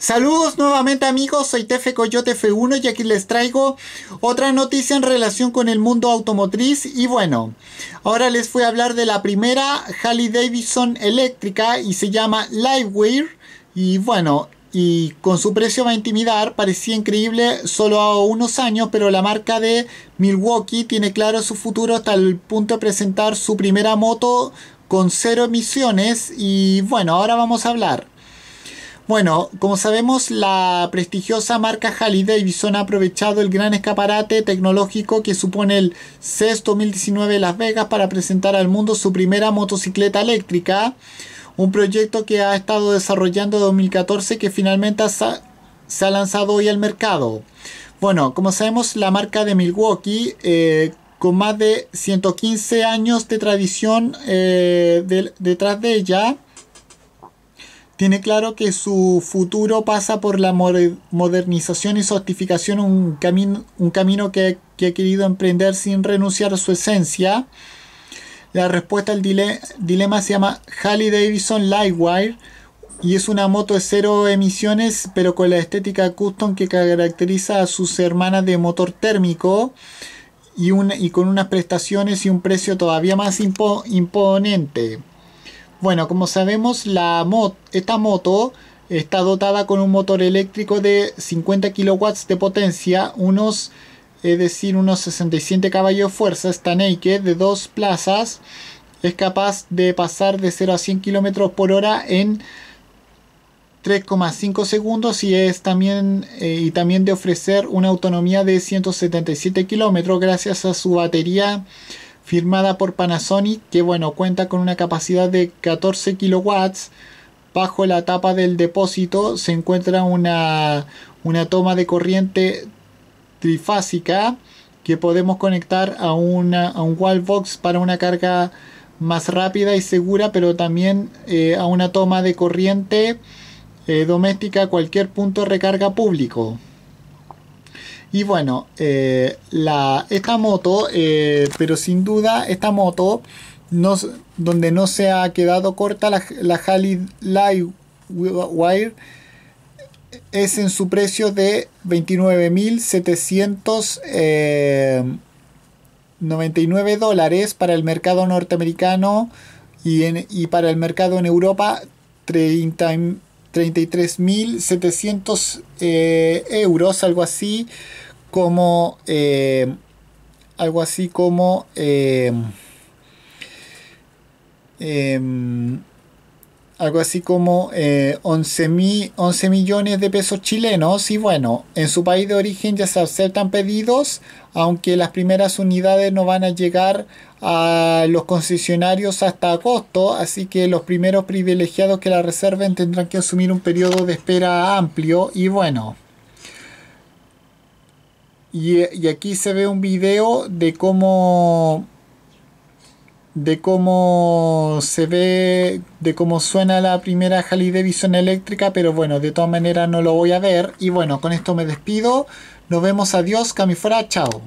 Saludos nuevamente amigos, soy Tefe Coyote F1 y aquí les traigo otra noticia en relación con el mundo automotriz y bueno, ahora les voy a hablar de la primera Harley Davidson eléctrica y se llama Livewire y bueno, y con su precio va a intimidar, parecía increíble solo a unos años, pero la marca de Milwaukee tiene claro su futuro hasta el punto de presentar su primera moto con cero emisiones y bueno, ahora vamos a hablar. Bueno, como sabemos, la prestigiosa marca Harley Davidson ha aprovechado el gran escaparate tecnológico que supone el CES 2019 de Las Vegas para presentar al mundo su primera motocicleta eléctrica, un proyecto que ha estado desarrollando desde 2014 que finalmente se ha lanzado hoy al mercado. Bueno, como sabemos, la marca de Milwaukee, eh, con más de 115 años de tradición eh, detrás de ella, tiene claro que su futuro pasa por la modernización y sofisticación, un, camino, que, ha querido emprender sin renunciar a su esencia. La respuesta al dilema se llama Harley Davidson Lightwire y es una moto de cero emisiones pero con la estética custom que caracteriza a sus hermanas de motor térmico y, con unas prestaciones y un precio todavía más imponente. Bueno, como sabemos, la esta moto está dotada con un motor eléctrico de 50 kW de potencia, unos, es decir, unos 67 caballos de fuerza, está naked, de dos plazas, es capaz de pasar de 0 a 100 km por hora en 3,5 segundos y es también eh, y también de ofrecer una autonomía de 177 kilómetros gracias a su batería firmada por Panasonic, que bueno, cuenta con una capacidad de 14 kilowatts. Bajo la tapa del depósito se encuentra una, toma de corriente trifásica que podemos conectar a, una, a un wallbox para una carga más rápida y segura, pero también eh, a una toma de corriente eh, doméstica a cualquier punto de recarga público. Y bueno, eh, la, esta moto, eh, pero sin duda esta moto, no, donde no se ha quedado corta la, la Live Wire, eh, es en su precio de $29,799 99 dólares para el mercado norteamericano y, y, para el mercado en Europa 30, mil setecientos eh, euros, algo así como eh, algo así como eh, em, algo así como 11, eh, millones de pesos chilenos y bueno, en su país de origen ya se aceptan pedidos, aunque las primeras unidades no van a llegar a los concesionarios hasta agosto, así que los primeros privilegiados que la reserven tendrán que asumir un periodo de espera amplio y bueno. Y, y aquí se ve un video de cómo de cómo se ve, de cómo suena la primera de Visión eléctrica, pero bueno, de todas maneras no lo voy a ver. Y bueno, con esto me despido. Nos vemos, adiós, Camifora, chao.